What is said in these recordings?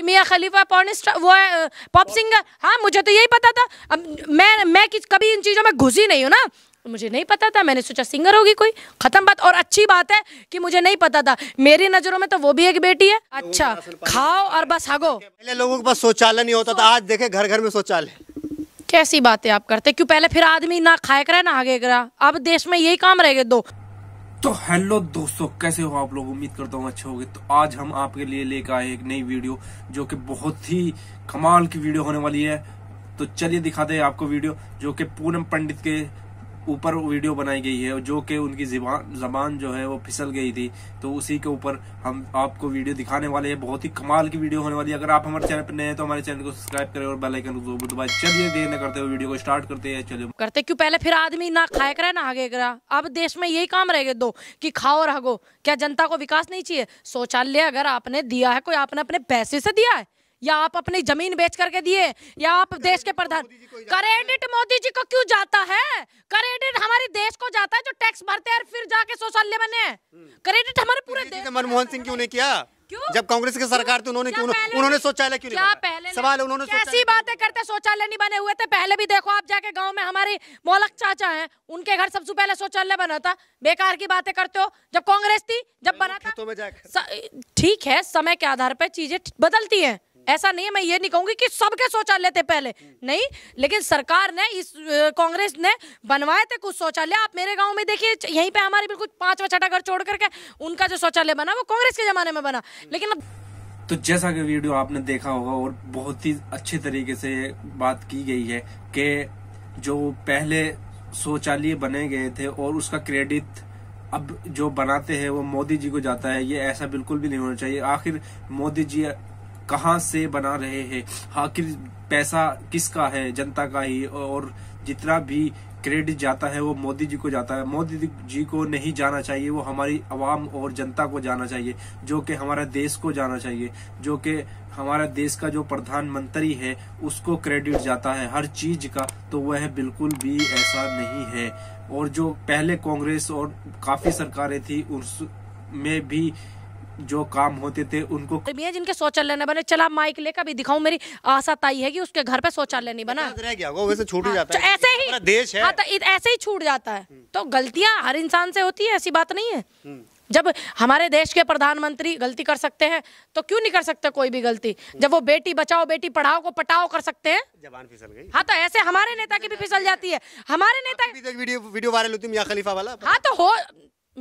कि मियाँ खलीफा पॉन वो है पॉप सिंगर हाँ मुझे तो यही पता था अब मैं मैं किस कभी इन चीज़ों में घुसी नहीं हूँ ना मुझे नहीं पता था मैंने सोचा सिंगर होगी कोई खत्म बात और अच्छी बात है कि मुझे नहीं पता था मेरी नजरों में तो वो भी एक बेटी है अच्छा खाओ और बस हगो पहले लोगों के पास शौचालय नहीं होता था आज देखे घर घर में शौचालय कैसी बातें आप करते क्यों पहले फिर आदमी ना खाए करा ना आगे करा अब देश में यही काम रहेगा दो तो हेलो दोस्तों कैसे हो आप लोग उम्मीद करता हूँ अच्छे होगे तो आज हम आपके लिए लेकर आए एक नई वीडियो जो कि बहुत ही कमाल की वीडियो होने वाली है तो चलिए दिखाते हैं आपको वीडियो जो कि पूनम पंडित के ऊपर वीडियो बनाई गई है जो कि उनकी जबान जो है वो फिसल गई थी तो उसी के ऊपर हम आपको वीडियो दिखाने वाले हैं बहुत ही कमाल की वीडियो होने वाली है अगर आप हमारे चैनल पर नए हैं तो हमारे चैनल को सब्सक्राइब करें और बेल आइकन को दबाएं चलिए देर न करते हुए वीडियो को स्टार्ट करते हैं चलो करते क्यों पहले फिर आदमी ना खाए करा ना आगे करा अब देश में यही काम रह दो कि खाओ रहो क्या जनता को विकास नहीं चाहिए शौचालय अगर आपने दिया है कोई आपने अपने पैसे से दिया है या आप अपनी जमीन बेच करके दिए या आप देश के प्रधान क्रेडिट मोदी जी को क्यों जाता है क्रेडिट हमारे देश को जाता है जो टैक्स भरते हैं फिर जाके शौचालय बने क्रेडिट हम्म। हमारे पूरे देश मनमोहन सिंह क्यों नहीं किया क्यों? जब कांग्रेस की सरकार थी उन्होंने क्यों उन्होंने शौचालय क्यों क्या पहले सवाल उन्होंने ऐसी बातें करते शौचालय नहीं बने हुए थे पहले भी देखो आप जाके गांव में हमारे मोलक चाचा हैं उनके घर सबसे पहले शौचालय बना था बेकार की बातें करते हो जब कांग्रेस थी जब बना था ठीक है समय के आधार पर चीजें बदलती है ऐसा नहीं है मैं ये नहीं कहूंगी कि सबके शौचालय थे पहले नहीं लेकिन सरकार ने इस कांग्रेस ने बनवाए थे कुछ शौचालय आप मेरे गांव में देखिए यहीं पे हमारे बिल्कुल पांचवा छठा घर छोड़ करके उनका जो शौचालय बना वो कांग्रेस के जमाने में बना लेकिन अब तो जैसा कि वीडियो आपने देखा होगा और बहुत ही अच्छे तरीके से बात की गई है कि जो पहले शौचालय बने गए थे और उसका क्रेडिट अब जो बनाते हैं वो मोदी जी को जाता है ये ऐसा बिल्कुल भी नहीं होना चाहिए आखिर मोदी जी कहाँ से बना रहे हैं आखिर हाँ, पैसा किसका है जनता का ही और जितना भी क्रेडिट जाता है वो मोदी जी को जाता है मोदी जी को नहीं जाना चाहिए वो हमारी आवाम और जनता को जाना चाहिए जो कि हमारा देश को जाना चाहिए जो कि हमारा देश का जो प्रधानमंत्री है उसको क्रेडिट जाता है हर चीज का तो वह बिल्कुल भी ऐसा नहीं है और जो पहले कांग्रेस और काफी सरकारें थी उस में भी जो काम होते थे उनको भैया जिनके शौचालय नहीं बने चला माइक लेकर भी दिखाऊं मेरी आशा ताई है कि उसके घर पे शौचालय नहीं बना रह गया वैसे छूट हाँ, जाता है हाँ, ऐसे ही देश है हाँ, तो ऐसे ही छूट जाता है हम्म। तो गलतियां हर इंसान से होती है ऐसी बात नहीं है हम्म। जब हमारे देश के प्रधानमंत्री गलती कर सकते हैं तो क्यों नहीं कर सकते कोई भी गलती हम्म। जब वो बेटी बचाओ बेटी पढ़ाओ को पटाओ कर सकते हैं जवान फिसल गई हाँ तो ऐसे हमारे नेता की भी फिसल जाती है हमारे नेता तो वीडियो वीडियो वायरल होती है खलीफा वाला हाँ तो हो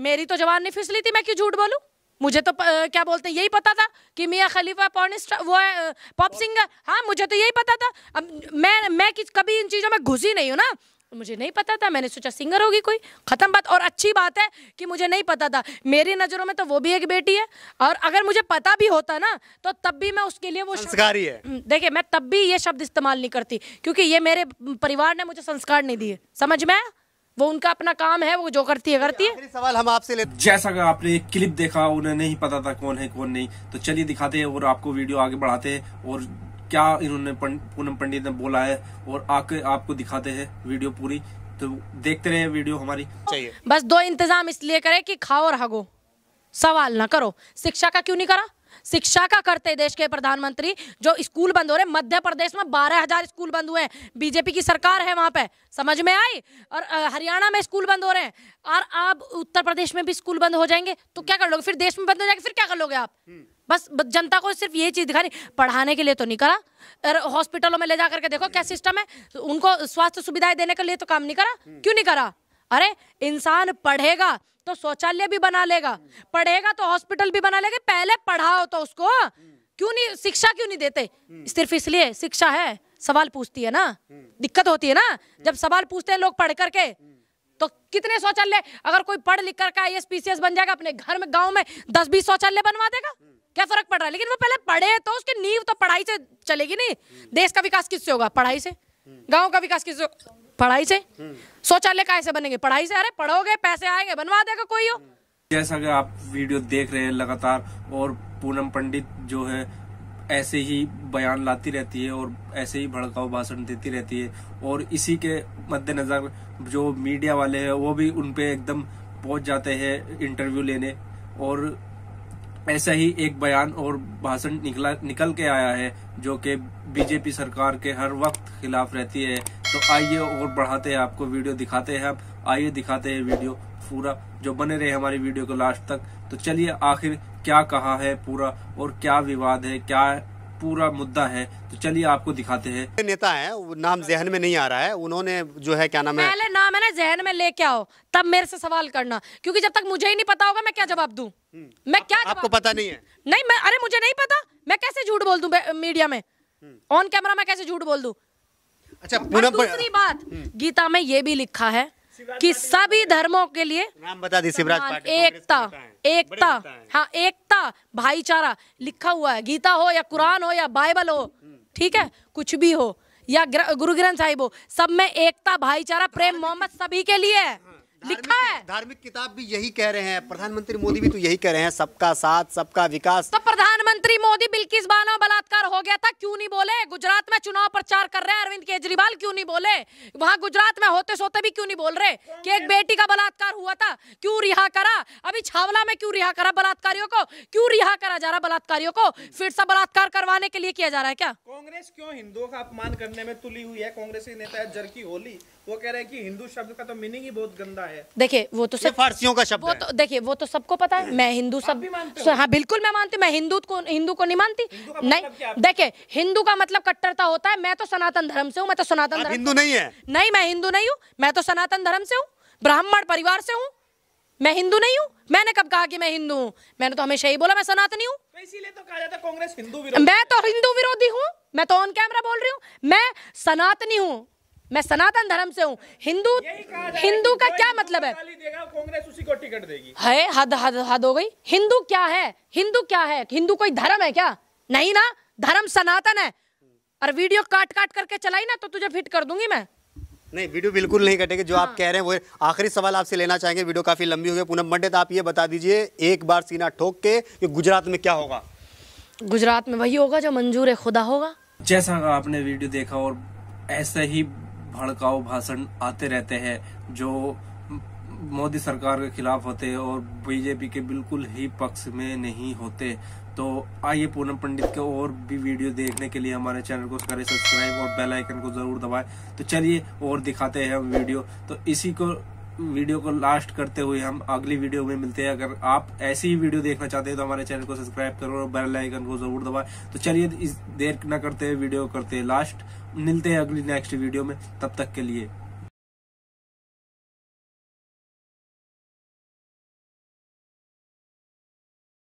मेरी तो जवान नहीं फिसली थी मैं क्यों झूठ बोलूँ मुझे तो प, क्या बोलते हैं यही पता था कि मियाँ खलीफा पॉर्न वो है पॉप सिंगर हाँ मुझे तो यही पता था अब मैं मैं कभी इन चीज़ों में घुसी नहीं हूँ ना मुझे नहीं पता था मैंने सोचा सिंगर होगी कोई ख़त्म बात और अच्छी बात है कि मुझे नहीं पता था मेरी नज़रों में तो वो भी एक बेटी है और अगर मुझे पता भी होता ना तो तब भी मैं उसके लिए वो संस्कारी है हम्म, देखिए मैं तब भी ये शब्द इस्तेमाल नहीं करती क्योंकि ये मेरे परिवार ने मुझे संस्कार नहीं दिए समझ में आया वो उनका अपना काम है वो जो करती है करती है सवाल हम आपसे लेते जैसा कि आपने एक क्लिप देखा उन्हें नहीं पता था कौन है कौन नहीं तो चलिए दिखाते हैं और आपको वीडियो आगे बढ़ाते हैं और क्या इन्होंने पूनम पंडित ने बोला है और आके आपको दिखाते हैं वीडियो पूरी तो देखते रहे वीडियो हमारी चाहिए बस दो इंतजाम इसलिए करे की खाओ और हगो सवाल ना करो शिक्षा का क्यों नहीं करा शिक्षा का करते देश के प्रधानमंत्री जो स्कूल बंद हो रहे मध्य प्रदेश में बारह हजार स्कूल बंद हुए हैं बीजेपी की सरकार है वहां पे समझ में आई और हरियाणा में स्कूल बंद हो रहे हैं और आप उत्तर प्रदेश में भी स्कूल बंद हो जाएंगे तो क्या कर लोगे फिर देश में बंद हो जाएंगे फिर क्या कर लोगे आप हम्म। बस जनता को सिर्फ यही चीज दिखा रही पढ़ाने के लिए तो नहीं करा हॉस्पिटलों में ले जा करके देखो क्या सिस्टम है उनको स्वास्थ्य सुविधाएं देने के लिए तो काम नहीं करा हम्म। क्यों नहीं करा अरे इंसान पढ़ेगा तो शौचालय भी बना लेगा पढ़ेगा तो हॉस्पिटल भी बना लेगा पहले पढ़ाओ तो उसको क्यों नहीं शिक्षा क्यों नहीं देते सिर्फ इसलिए शिक्षा है सवाल पूछती है ना दिक्कत होती है ना जब सवाल पूछते हैं लोग पढ़ करके तो कितने शौचालय अगर कोई पढ़ लिख कर आई एस पीसीएस बन जाएगा अपने घर में गांव में दस बीस शौचालय बनवा देगा क्या फर्क पड़ रहा है लेकिन वो पहले पढ़े तो उसकी नींव तो पढ़ाई से चलेगी नहीं देश का विकास किससे होगा पढ़ाई से गाँव का विकास किससे पढ़ाई से शौचालय काय से बनेंगे पढ़ाई से अरे पढ़ोगे पैसे आएंगे बनवा देगा कोई हो जैसा कि आप वीडियो देख रहे हैं लगातार और पूनम पंडित जो है ऐसे ही बयान लाती रहती है और ऐसे ही भड़काऊ भाषण देती रहती है और इसी के मद्देनजर जो मीडिया वाले हैं वो भी उनपे एकदम पहुंच जाते हैं इंटरव्यू लेने और ऐसा ही एक बयान और भाषण निकला निकल के आया है जो कि बीजेपी सरकार के हर वक्त खिलाफ रहती है तो आइए और बढ़ाते हैं आपको वीडियो दिखाते हैं आप आइए दिखाते हैं वीडियो पूरा जो बने रहे हमारी वीडियो को लास्ट तक तो चलिए आखिर क्या कहा है पूरा और क्या विवाद है क्या पूरा मुद्दा है तो चलिए आपको दिखाते हैं नेता है नाम जहन में नहीं आ रहा है उन्होंने जो है क्या नाम है पहले नाम है ना जहन में लेके आओ तब मेरे से सवाल करना क्योंकि जब तक मुझे ही नहीं पता होगा मैं क्या जवाब दू हम्म। मैं क्या आपको पता नहीं है नहीं मैं अरे मुझे नहीं पता मैं कैसे झूठ बोल दू मीडिया में हम्म। ऑन कैमरा मैं कैसे झूठ बोल दू अच्छा दूसरी बात हम्म। गीता में ये भी लिखा है कि सभी धर्मों के लिए नाम बता दी शिवराज एकता एकता हाँ एकता भाईचारा लिखा हुआ है गीता हो या कुरान हो या बाइबल हो ठीक है कुछ भी हो या गुरु ग्रंथ साहिब हो सब में एकता भाईचारा प्रेम मोहम्मद सभी के लिए है लिखा है धार्मिक किताब भी यही कह रहे हैं प्रधानमंत्री मोदी भी तो यही कह रहे हैं सबका साथ सबका विकास तो प्रधानमंत्री मोदी बिल्किस बानो बलात्कार हो गया था क्यों नहीं बोले गुजरात में चुनाव प्रचार कर रहे हैं अरविंद केजरीवाल क्यों नहीं बोले वहाँ गुजरात में होते सोते भी क्यों नहीं बोल रहे की एक बेटी का बलात्कार हुआ था क्यूँ रिहा करा अभी छावला में क्यूँ रिहा करा बलात्कारियों को क्यूँ रिहा करा जा रहा बलात्कारियों को फिर से बलात्कार करवाने के लिए किया जा रहा है क्या कांग्रेस क्यों हिंदुओं का अपमान करने में तुली हुई है कांग्रेस के नेता जर्की होली वो कह रहे हैं कि हिंदू शब्द का तो मीनिंग ही बहुत गंदा है देखिए वो तो सब फारसियों का शब्द वो तो देखिए वो तो सबको पता है मैं हिंदू सब सो, हाँ बिल्कुल मैं मानती मैं हिंदू को हिंदू को नहीं मानती मतलब नहीं देखिए हिंदू का मतलब कट्टरता होता है मैं तो सनातन धर्म से हूँ मैं तो सनातन धर्म हिंदू नहीं है नहीं मैं हिंदू नहीं हूँ मैं तो सनातन धर्म से हूँ ब्राह्मण परिवार से हूँ मैं हिंदू नहीं हूँ मैंने कब कहा कि मैं हिंदू हूँ मैंने तो हमेशा ही बोला मैं सनातनी हूँ तो इसीलिए तो कहा जाता कांग्रेस हिंदू विरोधी मैं तो हिंदू विरोधी हूँ मैं तो ऑन कैमरा बोल रही हूँ मैं सनातनी हूँ मैं सनातन धर्म से हूँ हिंदू हिंदू का क्या मतलब है कांग्रेस उसी को टिकट देगी है हद हद हद हो गई हिंदू क्या है हिंदू क्या है हिंदू कोई धर्म है क्या नहीं ना धर्म सनातन है और वीडियो काट काट करके चलाई ना तो तुझे फिट कर दूंगी मैं नहीं वीडियो बिल्कुल नहीं कटेगी जो हाँ। आप कह रहे हैं वो आखिरी सवाल आपसे लेना चाहेंगे वीडियो काफी लंबी हो गई पूनम तो आप ये बता दीजिए एक बार सीना ठोक के कि गुजरात में क्या होगा गुजरात में वही होगा जो मंजूर है खुदा होगा जैसा आपने वीडियो देखा और ऐसा ही भड़काऊ भाषण आते रहते हैं जो मोदी सरकार के खिलाफ होते और बीजेपी के बिल्कुल ही पक्ष में नहीं होते तो आइए पूनम पंडित के और भी वीडियो देखने के लिए हमारे चैनल को करें सब्सक्राइब और बेल आइकन को जरूर दबाएं तो चलिए और दिखाते हैं हम वीडियो तो इसी को वीडियो को लास्ट करते हुए हम अगली वीडियो में मिलते हैं अगर आप ऐसी ही वीडियो देखना चाहते हैं तो हमारे चैनल को सब्सक्राइब करो और बेल आइकन को जरूर दबाएं तो चलिए देर न करते हुए वीडियो करते हैं लास्ट मिलते हैं अगली नेक्स्ट वीडियो में तब तक के लिए